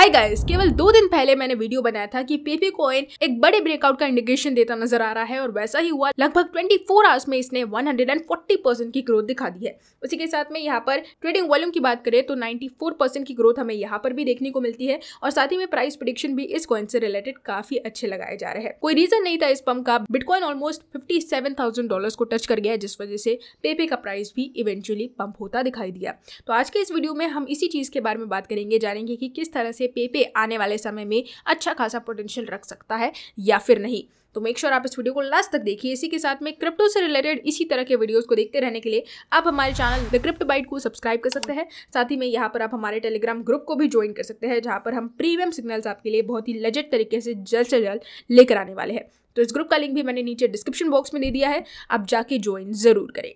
hi guys केवल दो दिन पहले मैंने वीडियो बनाया था कि पेपी कॉइन एक बड़े ब्रेकआउट का इंडिकेशन देता नजर आ रहा है और वैसा ही हुआ लगभग 24 आवर्स में इसने 140 परसेंट की ग्रोथ दिखा दी है उसी के साथ में यहाँ पर ट्रेडिंग वॉल्यूम की बात करें तो 94 परसेंट की ग्रोथ हमें यहाँ पर भी देखने को मिलती है और साथ ही में प्राइस प्रोडिक्शन भी इस कॉइन से रिलेटेड काफी अच्छे लगाए जा रहे हैं कोई रीजन नहीं था इस पंप का Bitcoin almost fifty seven thousand dollar को टच कर गया जिस वजह से पेपे का प्राइस भी इवेंचुअली पंप होता दिखाई दिया तो आज के इस वीडियो में हम इसी चीज के बारे में बात करेंगे जानेंगे कि किस तरह से पे आने वाले समय में अच्छा खासा पोटेंशियल रख सकता है या फिर नहीं तो मेक श्योर sure आप इस वीडियो को लास्ट तक देखिए इसी के साथ में क्रिप्टो से रिलेटेड इसी तरह के वीडियोस को देखते रहने के लिए आप हमारे चैनल द क्रिप्ट बाइट को सब्सक्राइब कर सकते हैं साथ ही में यहाँ पर आप हमारे टेलीग्राम ग्रुप को भी ज्वाइन कर सकते हैं जहाँ पर हम प्रीमियम सिग्नल्स आपके लिए बहुत ही लजेट तरीके से जल्द से जल्द लेकर आने वाले हैं तो इस ग्रुप का लिंक भी मैंने नीचे डिस्क्रिप्शन बॉक्स में दे दिया है आप जाके ज्वाइन ज़रूर करें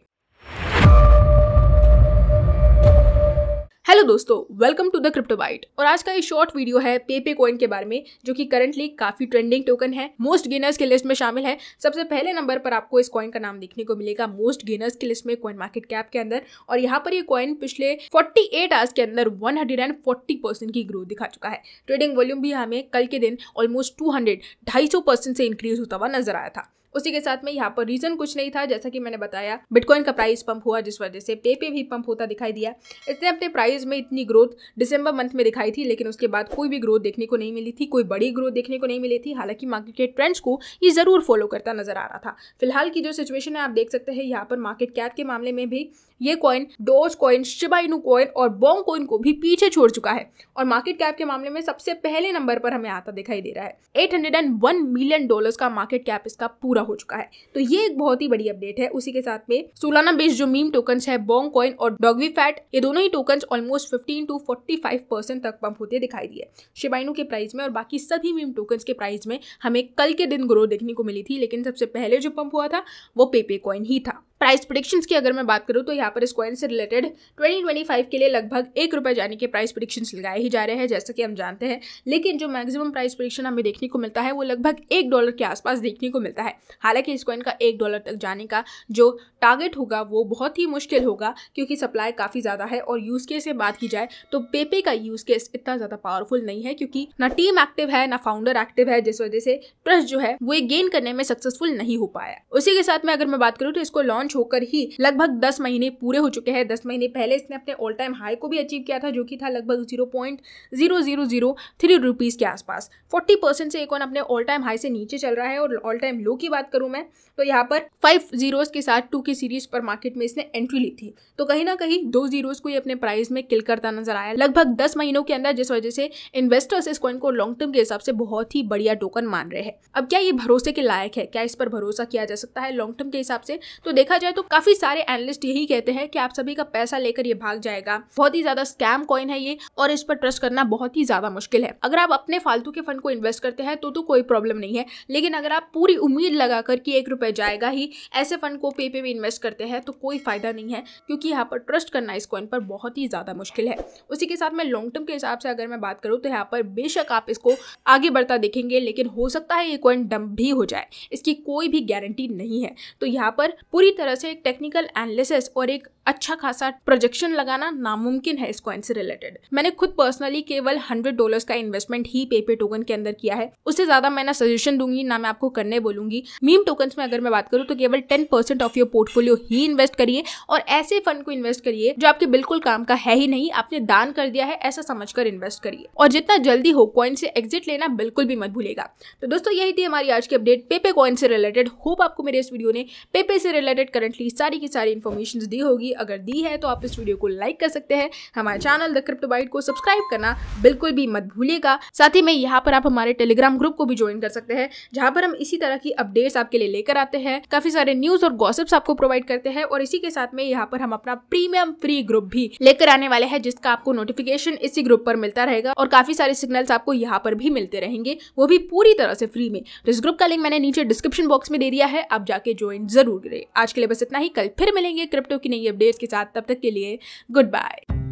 नमस्कार दोस्तों welcome to the crypto byte और आज का ये शॉर्ट वीडियो है पेपे कॉइन के बारे में जो कि करंटली काफी ट्रेंडिंग टोकन है मोस्ट गेनर्स की लिस्ट में शामिल है सबसे पहले नंबर पर आपको इस कॉइन का नाम देखने को मिलेगा मोस्ट गेनर्स की लिस्ट में कॉइन मार्केट कैप के अंदर और यहाँ पर ये कॉइन पिछले फोर्टी आवर्स के अंदर वन की ग्रोथ दिखा चुका है ट्रेडिंग वॉल्यूम भी हमें कल के दिन ऑलमोस्ट टू हंड्रेड से इंक्रीज होता हुआ नजर आया था उसी के साथ में यहाँ पर रीजन कुछ नहीं था जैसा कि मैंने बताया बिटकॉइन का प्राइस पंप हुआ जिस वजह से पे पे भी पंप होता दिखाई दिया इसने अपने प्राइस में इतनी ग्रोथ दिसंबर मंथ में दिखाई थी लेकिन उसके बाद कोई भी ग्रोथ देखने को नहीं मिली थी कोई बड़ी ग्रोथ देखने को नहीं मिली थी हालांकि मार्केट के ट्रेंड्स को ये ज़रूर फॉलो करता नजर आ रहा था फिलहाल की जो सिचुएशन है आप देख सकते हैं यहाँ पर मार्केट कैप के मामले में भी ये coin doge coin Shiba Inu coin और बॉन्ग कॉइन को भी पीछे छोड़ चुका है और मार्केट कैप के मामले में सबसे पहले नंबर पर हमें आता दिखाई दे रहा है 801 मिलियन डॉलर्स का मार्केट कैप इसका पूरा पूरा हो चुका है तो ये एक बहुत ही बड़ी अपडेट है उसी के साथ में सोलाना बेस्ड जो मीम टोकन है बॉन्ग कॉइन और डॉगवी फैट ये दोनों ही token almost fifteen to forty five percent तक पंप होते दिखाई दिए शिबाइनो के प्राइस में और बाकी सभी मीम टोकन के प्राइस में हमें कल के दिन ग्रोथ देखने को मिली थी लेकिन सबसे पहले जो पंप हुआ था वो पेपे कॉइन ही था प्राइस प्रिडिक्शंस की अगर मैं बात करूँ तो यहाँ पर इस कॉइन से रिलेटेड 2025 के लिए लगभग एक रुपए जाने के प्राइस प्रडिक्शंस लगाए ही जा रहे हैं जैसा कि हम जानते हैं लेकिन जो मैक्सिमम प्राइस प्रडिक्शन हमें देखने को मिलता है वो लगभग एक डॉलर के आसपास देखने को मिलता है हालांकि इस कॉइन का एक डॉलर तक जाने का जो टारगेट होगा वो बहुत ही मुश्किल होगा क्योंकि सप्लाई काफ़ी ज़्यादा है और यूज़ केस से बात की जाए तो पेपे का यूज़ केस इतना ज़्यादा पावरफुल नहीं है क्योंकि ना टीम एक्टिव है ना फाउंडर एक्टिव है जिस वजह से ट्रस्ट जो है वो गेन करने में सक्सेसफुल नहीं हो पाया उसी के साथ में अगर मैं बात करूँ तो इसको लॉन्च लॉन्च होकर ही लगभग दस महीने पूरे हो चुके हैं दस महीने पहले इसने अपने ऑल टाइम हाई को भी अचीव किया था जो कि था लगभग zero point zero zero zero three rupees के आसपास फोर्टी परसेंट से एक ऑन अपने ऑल टाइम हाई से नीचे चल रहा है और ऑल टाइम लो की बात करूँ मैं तो यहाँ पर फाइव जीरोज के साथ टू की सीरीज पर मार्केट में इसने एंट्री ली थी तो कहीं ना कहीं दो जीरोज को ये अपने प्राइस में किल करता नजर आया लगभग दस महीनों के अंदर जिस वजह से इन्वेस्टर्स इस कॉइन को लॉन्ग टर्म के हिसाब से बहुत ही बढ़िया टोकन मान रहे हैं अब क्या ये भरोसे के लायक है क्या इस पर भरोसा किया जा सकता है लॉन्ग टर्म के हिसाब से तो देखा देखा जाए तो काफी सारे एनालिस्ट यही कहते हैं कि आप सभी का पैसा लेकर ये भाग जाएगा बहुत ही ज्यादा स्कैम कॉइन है ये और इस पर ट्रस्ट करना बहुत ही ज्यादा मुश्किल है अगर आप अपने फालतू के फंड को इन्वेस्ट करते हैं तो तो कोई प्रॉब्लम नहीं है लेकिन अगर आप पूरी उम्मीद लगाकर कि एक रुपए जाएगा ही ऐसे फंड को पे पे में इन्वेस्ट करते हैं तो कोई फायदा नहीं है क्योंकि यहाँ पर ट्रस्ट करना इस कॉइन पर बहुत ही ज्यादा मुश्किल है उसी के साथ में लॉन्ग टर्म के हिसाब से अगर मैं बात करूँ तो यहाँ पर बेशक आप इसको आगे बढ़ता देखेंगे लेकिन हो सकता है ये कॉइन डम्प भी हो जाए इसकी कोई भी गारंटी नहीं है तो यहाँ पर पूरी तरह से एक टेक्निकल एनालिसिस और एक अच्छा खासा प्रोजेक्शन लगाना नामुमकिन है इस कॉइन से रिलेटेड मैंने खुद पर्सनली केवल हंड्रेड डॉलर का इन्वेस्टमेंट ही पेपे टोकन के अंदर किया है उससे ज्यादा मैं ना सजेशन दूंगी ना मैं आपको करने बोलूंगी मीम टोकन में अगर मैं बात करूँ तो केवल ten percent of your portfolio ही इन्वेस्ट करिए और ऐसे फंड को इन्वेस्ट करिए जो आपके बिल्कुल काम का है ही नहीं आपने दान कर दिया है ऐसा कर इन्वेस्ट करिए और जितना जल्दी हो कॉइन से एग्जिट लेना बिल्कुल भी मत भूलेगा तो दोस्तों यही थी हमारी आज की अपडेट पेपे कॉइन से रिलेटेड होप आपको मेरे इस वीडियो ने पेपे से रिलेटेड करंटली सारी की सारी इन्फॉर्मेशन दी होगी अगर दी है तो आप इस वीडियो को लाइक कर सकते हैं हमारे चैनल द क्रिप्टो बाइट को सब्सक्राइब करना बिल्कुल भी मत भूलिएगा साथ ही में यहाँ पर आप हमारे टेलीग्राम ग्रुप को भी ज्वाइन कर सकते हैं जहाँ पर हम इसी तरह की अपडेट्स आपके लिए लेकर आते हैं काफी सारे न्यूज और गॉसिप्स आपको प्रोवाइड करते हैं और इसी के साथ में यहाँ पर हम अपना प्रीमियम फ्री ग्रुप भी लेकर आने वाले हैं जिसका आपको नोटिफिकेशन इसी ग्रुप पर मिलता रहेगा और काफी सारे सिग्नल्स आपको यहाँ पर भी मिलते रहेंगे वो भी पूरी तरह से फ्री में तो इस ग्रुप का लिंक मैंने नीचे डिस्क्रिप्शन बॉक्स में दे दिया है आप जाके ज्वाइन जरूर करें आज के लिए बस इतना ही कल फिर मिलेंगे क्रिप्टो की नई अपडेट अपडेट्स के साथ तब तक के लिए गुड बाय